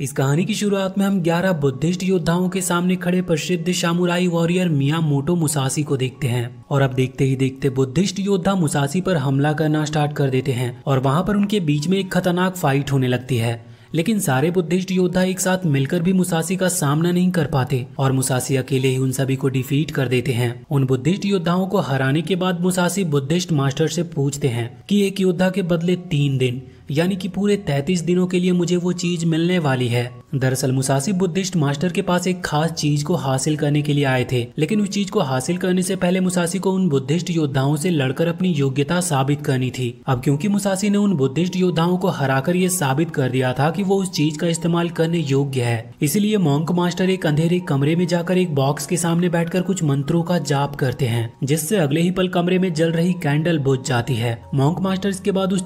इस कहानी की शुरुआत में हम 11 बुद्धिस्ट योद्धाओं के सामने खड़े प्रसिद्ध शामुराई वॉरियर मिया मोटो मुसासी को देखते हैं और अब देखते ही देखते बुद्धिस्ट योद्धा मुसासी पर हमला करना स्टार्ट कर देते हैं और वहां पर उनके बीच में एक खतरनाक फाइट होने लगती है लेकिन सारे बुद्धिस्ट योद्धा एक साथ मिलकर भी मुसासी का सामना नहीं कर पाते और मुसासी अकेले ही उन सभी को डिफीट कर देते हैं उन बुद्धिस्ट योद्धाओं को हराने के बाद मुसासी बुद्धिस्ट मास्टर से पूछते हैं कि एक योद्धा के बदले तीन दिन यानी कि पूरे 33 दिनों के लिए मुझे वो चीज़ मिलने वाली है दरअसल मुसासी बुद्धिस्ट मास्टर के पास एक खास चीज़ को हासिल करने के लिए आए थे लेकिन उस चीज़ को हासिल करने से पहले मुसासी को उन बुद्धिस्ट योद्धाओं से लड़कर अपनी योग्यता साबित करनी थी अब क्योंकि मुसासी ने उन बुद्धिस्ट योद्धाओं को हरा कर ये साबित कर दिया था की वो उस चीज़ का इस्तेमाल करने योग्य है इसीलिए मॉन्क मास्टर एक अंधेरे कमरे में जाकर एक बॉक्स के सामने बैठकर कुछ मंत्रों का जाप करते हैं जिससे अगले ही पल कमरे में जल रही कैंडल बुझ जाती है मॉन्क मास्टर इसके बाद उस